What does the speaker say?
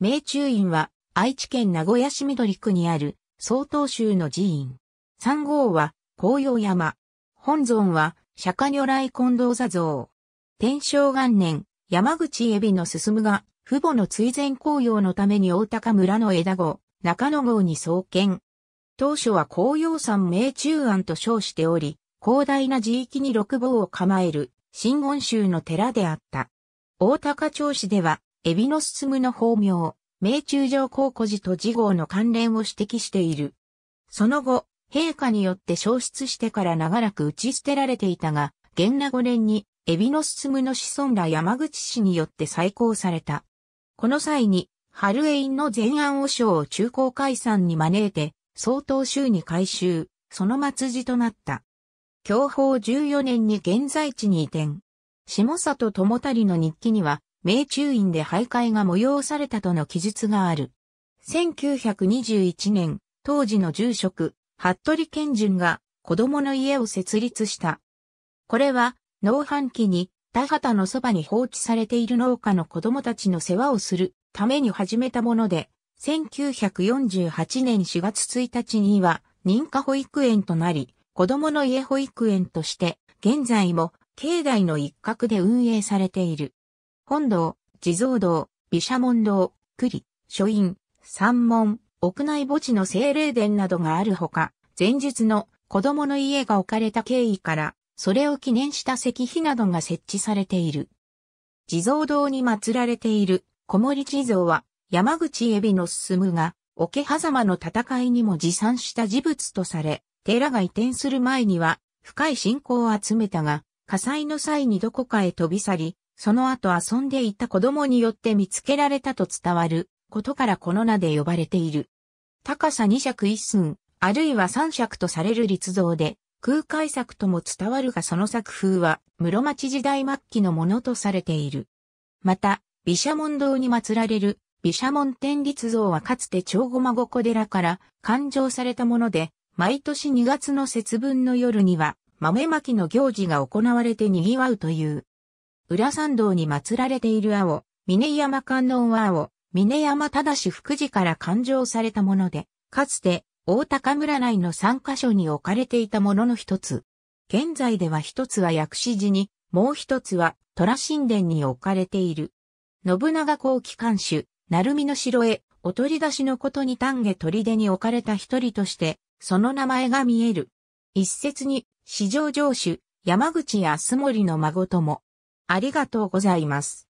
明中院は愛知県名古屋市緑区にある曹洞宗の寺院。三号は紅葉山。本尊は釈迦如来近藤座像。天正元年、山口海老の進が父母の追善紅葉のために大高村の枝号、中野号に創建。当初は紅葉山明中庵と称しており、広大な地域に六房を構える、新言宗の寺であった。大高町市では、エビノスツムの法名、命中上皇古寺と事号の関連を指摘している。その後、陛下によって消失してから長らく打ち捨てられていたが、元那5年に、エビノスツムの子孫ら山口氏によって再興された。この際に、春イ院の前安和尚を中高解散に招いて、総統州に改修、その末寺となった。享保14年に現在地に移転。下里智足の日記には、命中院で徘徊が催されたとの記述がある。1921年、当時の住職、服部健順が子供の家を設立した。これは、農飯期に田畑のそばに放置されている農家の子供たちの世話をするために始めたもので、1948年4月1日には認可保育園となり、子供の家保育園として、現在も境内の一角で運営されている。本堂、地蔵堂、毘沙門堂、栗、書院、山門、屋内墓地の精霊殿などがあるほか、前述の子供の家が置かれた経緯から、それを記念した石碑などが設置されている。地蔵堂に祀られている小森地蔵は、山口海老の進むが、桶狭間の戦いにも持参した事物とされ、寺が移転する前には、深い信仰を集めたが、火災の際にどこかへ飛び去り、その後遊んでいた子供によって見つけられたと伝わることからこの名で呼ばれている。高さ2尺1寸、あるいは3尺とされる立像で、空海作とも伝わるがその作風は室町時代末期のものとされている。また、毘沙門堂に祀られる毘沙門天立像はかつて長後孫子寺から勘定されたもので、毎年2月の節分の夜には豆まきの行事が行われて賑わうという浦山道に祀られている青、峰山観音は青、峰山し、福寺から勘定されたもので、かつて大高村内の三箇所に置かれていたものの一つ。現在では一つは薬師寺に、もう一つは虎神殿に置かれている。信長公機関主、鳴海の城へ、お取り出しのことに丹下取出に置かれた一人として、その名前が見える。一説に、市場城主、山口安森の孫とも、ありがとうございます。